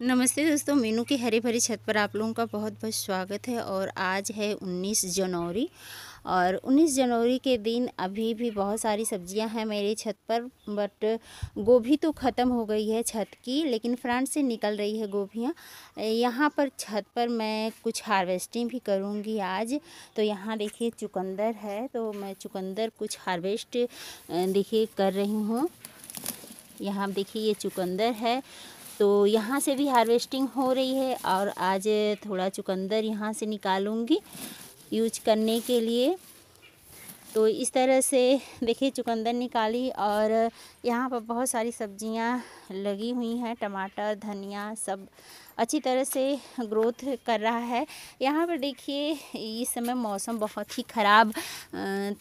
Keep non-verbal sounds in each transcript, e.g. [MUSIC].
नमस्ते दोस्तों मीनू की हरी भरी छत पर आप लोगों का बहुत बहुत स्वागत है और आज है 19 जनवरी और 19 जनवरी के दिन अभी भी बहुत सारी सब्जियां हैं मेरी छत पर बट गोभी तो ख़त्म हो गई है छत की लेकिन फ्रंट से निकल रही है गोभियां यहाँ पर छत पर मैं कुछ हार्वेस्टिंग भी करूँगी आज तो यहाँ देखिए चुकंदर है तो मैं चुकंदर कुछ हार्वेस्ट देखिए कर रही हूँ यहाँ देखिए ये चुकंदर है तो यहाँ से भी हार्वेस्टिंग हो रही है और आज थोड़ा चुकंदर यहाँ से निकालूँगी यूज करने के लिए तो इस तरह से देखिए चुकंदर निकाली और यहाँ पर बहुत सारी सब्जियाँ लगी हुई हैं टमाटर धनिया सब अच्छी तरह से ग्रोथ कर रहा है यहाँ पर देखिए इस समय मौसम बहुत ही ख़राब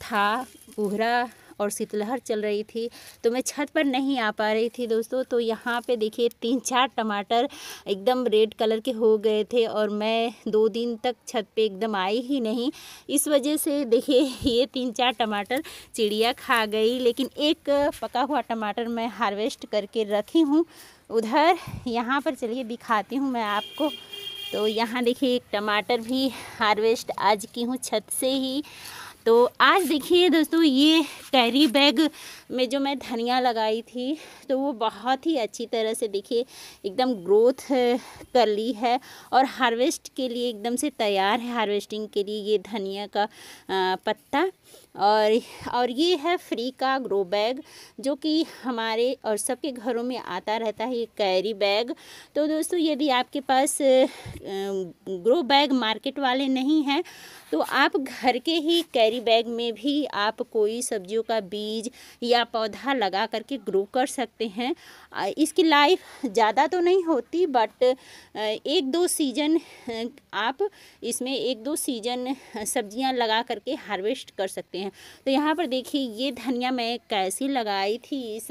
था कोहरा और शीतलहर चल रही थी तो मैं छत पर नहीं आ पा रही थी दोस्तों तो यहाँ पे देखिए तीन चार टमाटर एकदम रेड कलर के हो गए थे और मैं दो दिन तक छत पे एकदम आई ही नहीं इस वजह से देखिए [LAUGHS] ये तीन चार टमाटर चिड़िया खा गई लेकिन एक पका हुआ टमाटर मैं हार्वेस्ट करके रखी हूँ उधर यहाँ पर चलिए दिखाती हूँ मैं आपको तो यहाँ देखिए एक टमाटर भी हार्वेस्ट आज की हूँ छत से ही तो आज देखिए दोस्तों ये कैरी बैग में जो मैं धनिया लगाई थी तो वो बहुत ही अच्छी तरह से देखिए एकदम ग्रोथ कर ली है और हार्वेस्ट के लिए एकदम से तैयार है हार्वेस्टिंग के लिए ये धनिया का पत्ता और और ये है फ्री का ग्रो बैग जो कि हमारे और सबके घरों में आता रहता है ये कैरी बैग तो दोस्तों यदि आपके पास ग्रो बैग मार्केट वाले नहीं हैं तो आप घर के ही कैरी बैग में भी आप कोई सब्जियों का बीज या या पौधा लगा करके ग्रो कर सकते हैं इसकी लाइफ ज़्यादा तो नहीं होती बट एक दो सीजन आप इसमें एक दो सीजन सब्जियां लगा करके हार्वेस्ट कर सकते हैं तो यहाँ पर देखिए ये धनिया मैं कैसी लगाई थी इस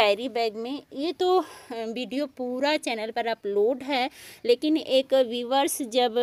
कैरी बैग में ये तो वीडियो पूरा चैनल पर अपलोड है लेकिन एक व्यूवर्स जब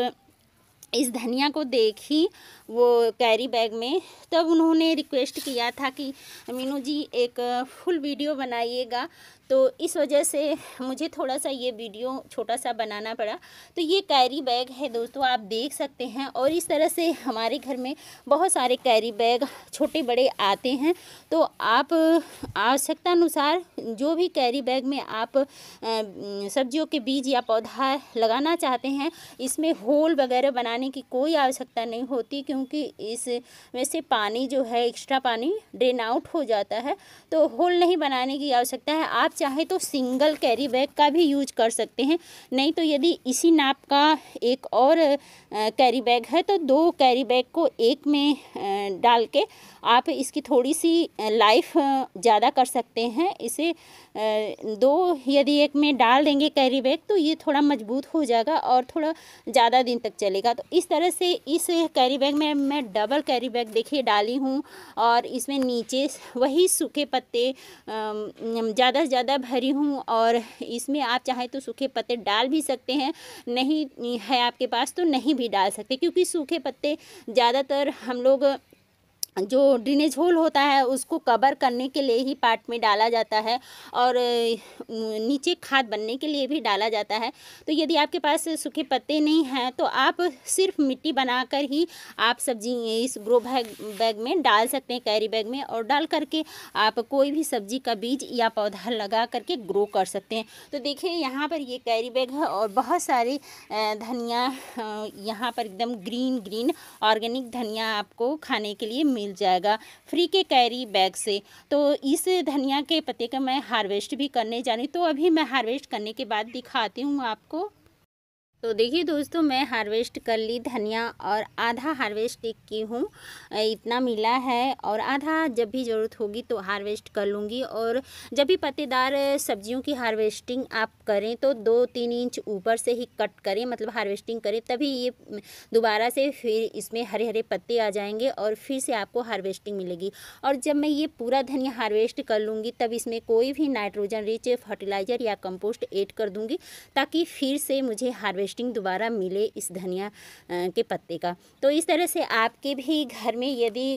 इस धनिया को देखी वो कैरी बैग में तब उन्होंने रिक्वेस्ट किया था कि मीनू जी एक फुल वीडियो बनाइएगा तो इस वजह से मुझे थोड़ा सा ये वीडियो छोटा सा बनाना पड़ा तो ये कैरी बैग है दोस्तों आप देख सकते हैं और इस तरह से हमारे घर में बहुत सारे कैरी बैग छोटे बड़े आते हैं तो आप आवश्यकता अनुसार जो भी कैरी बैग में आप सब्जियों के बीज या पौधा लगाना चाहते हैं इसमें होल वगैरह बनाने की कोई आवश्यकता नहीं होती क्योंकि इस में से पानी जो है एक्स्ट्रा पानी ड्रेन आउट हो जाता है तो होल नहीं बनाने की आवश्यकता है आप चाहे तो सिंगल कैरी बैग का भी यूज कर सकते हैं नहीं तो यदि इसी नाप का एक और कैरी बैग है तो दो कैरी बैग को एक में डाल के आप इसकी थोड़ी सी लाइफ ज़्यादा कर सकते हैं इसे दो यदि एक में डाल देंगे कैरी बैग तो ये थोड़ा मजबूत हो जाएगा और थोड़ा ज़्यादा दिन तक चलेगा तो इस तरह से इस कैरी बैग में मैं डबल कैरी बैग देखिए डाली हूँ और इसमें नीचे वही सूखे पत्ते ज़्यादा से ज़्यादा ज़्यादा भरी हूँ और इसमें आप चाहें तो सूखे पत्ते डाल भी सकते हैं नहीं है आपके पास तो नहीं भी डाल सकते क्योंकि सूखे पत्ते ज़्यादातर हम लोग जो ड्रेनेज होल होता है उसको कवर करने के लिए ही पार्ट में डाला जाता है और नीचे खाद बनने के लिए भी डाला जाता है तो यदि आपके पास सूखे पत्ते नहीं हैं तो आप सिर्फ मिट्टी बनाकर ही आप सब्जी इस ग्रो बैग बैग में डाल सकते हैं कैरी बैग में और डाल करके आप कोई भी सब्जी का बीज या पौधा लगा करके ग्रो कर सकते हैं तो देखिए यहाँ पर ये कैरी बैग है और बहुत सारे धनिया यहाँ पर एकदम ग्रीन ग्रीन ऑर्गेनिक धनिया आपको खाने के लिए मिल मिल जाएगा फ्री के कैरी बैग से तो इस धनिया के पत्ते का मैं हार्वेस्ट भी करने जा रही तो अभी मैं हार्वेस्ट करने के बाद दिखाती हूँ आपको तो देखिए दोस्तों मैं हार्वेस्ट कर ली धनिया और आधा हार्वेस्ट की हूँ इतना मिला है और आधा जब भी ज़रूरत होगी तो हार्वेस्ट कर लूँगी और जब भी पत्तेदार सब्जियों की हार्वेस्टिंग आप करें तो दो तीन इंच ऊपर से ही कट करें मतलब हार्वेस्टिंग करें तभी ये दोबारा से फिर इसमें हरे हरे पत्ते आ जाएंगे और फिर से आपको हार्वेस्टिंग मिलेगी और जब मैं ये पूरा धनिया हार्वेस्ट कर लूँगी तब इसमें कोई भी नाइट्रोजन रिच फर्टिलाइज़र या कंपोस्ट एड कर दूँगी ताकि फिर से मुझे हार्वेस्ट हार्वेस्टिंग दोबारा मिले इस धनिया के पत्ते का तो इस तरह से आपके भी घर में यदि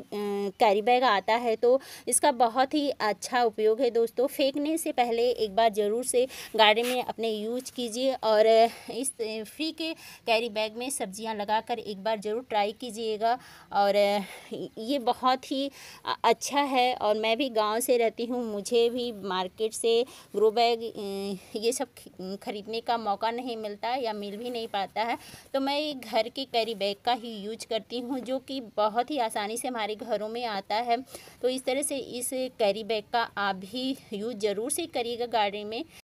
कैरी बैग आता है तो इसका बहुत ही अच्छा उपयोग है दोस्तों फेंकने से पहले एक बार ज़रूर से गार्डन में अपने यूज कीजिए और इस फ्री के कैरी बैग में सब्जियां लगाकर एक बार ज़रूर ट्राई कीजिएगा और ये बहुत ही अच्छा है और मैं भी गांव से रहती हूँ मुझे भी मार्केट से ग्रो बैग ये सब खरीदने का मौका नहीं मिलता या मिल भी नहीं पाता है तो मैं घर के कैरी बैग का ही यूज करती हूँ जो कि बहुत ही आसानी से हमारे घरों में आता है तो इस तरह से इस कैरी बैग का आप भी यूज ज़रूर से करिएगा गार्डन में